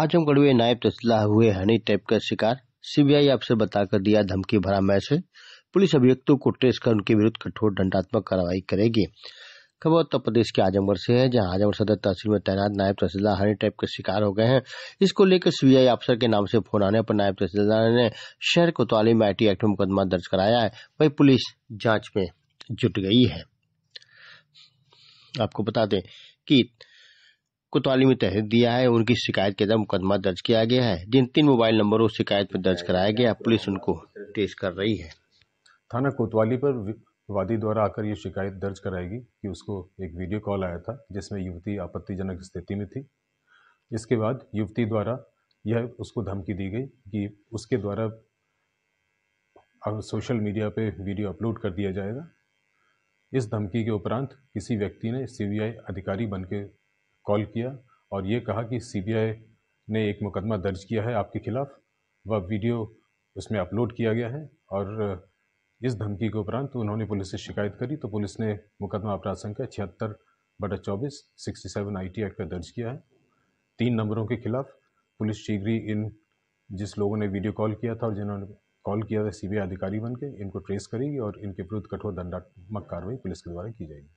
आजमगढ़ हम नायब तहसीलदार हुए हनी टैप का शिकार सीबीआई आपसे बताकर दिया धमकी भरा मैसेज पुलिस अभियुक्तों को ट्रेस कर उनके विरुद्ध कठोर दंडात्मक कार्रवाई करेगी खबर उत्तर प्रदेश के आजमगढ़ से है जहां आजमगढ़ सदर तहसील में तैनात नायब तहसीलदार हनी टैप के शिकार हो गए हैं इसको लेकर सीबीआई अफसर के नाम से फोन आने पर नायब तहसीलदार ने शहर कोतवाली में आई एक्ट में मुकदमा दर्ज कराया है वही पुलिस जांच में जुट गई है आपको बता दें कि कोतवाली में तहरीर दिया है उनकी शिकायत के तहत मुकदमा दर्ज किया गया है जिन तीन मोबाइल नंबरों शिकायत पर दर्ज कराया गया पुलिस उनको ट्रेस कर रही है थाना कोतवाली पर वादी द्वारा आकर ये शिकायत दर्ज कराएगी कि उसको एक वीडियो कॉल आया था जिसमें युवती आपत्तिजनक स्थिति में थी इसके बाद युवती द्वारा यह उसको धमकी दी गई कि उसके द्वारा सोशल मीडिया पे वीडियो अपलोड कर दिया जाएगा इस धमकी के उपरांत किसी व्यक्ति ने सीबीआई अधिकारी बनके कॉल किया और ये कहा कि सीबीआई ने एक मुकदमा दर्ज किया है आपके खिलाफ वह वीडियो उसमें अपलोड किया गया है और इस धमकी के उपरांत उन्होंने पुलिस से शिकायत करी तो पुलिस ने मुकदमा अपराध संख्या छिहत्तर बटा चौबीस sixty seven I T act का दर्ज किया है तीन नंबरों के खिलाफ पुलिस शीघ्र ही इन जिस लोगों ने वीडियो कॉल किया था और जिन्होंने कॉल किया था सीबीआई अधिकारी बन के इनको ट्रेस करेगी और इनके विरुद्ध कठोर दंडात्मक कार्रवाई पुलिस के द्वारा की जाएगी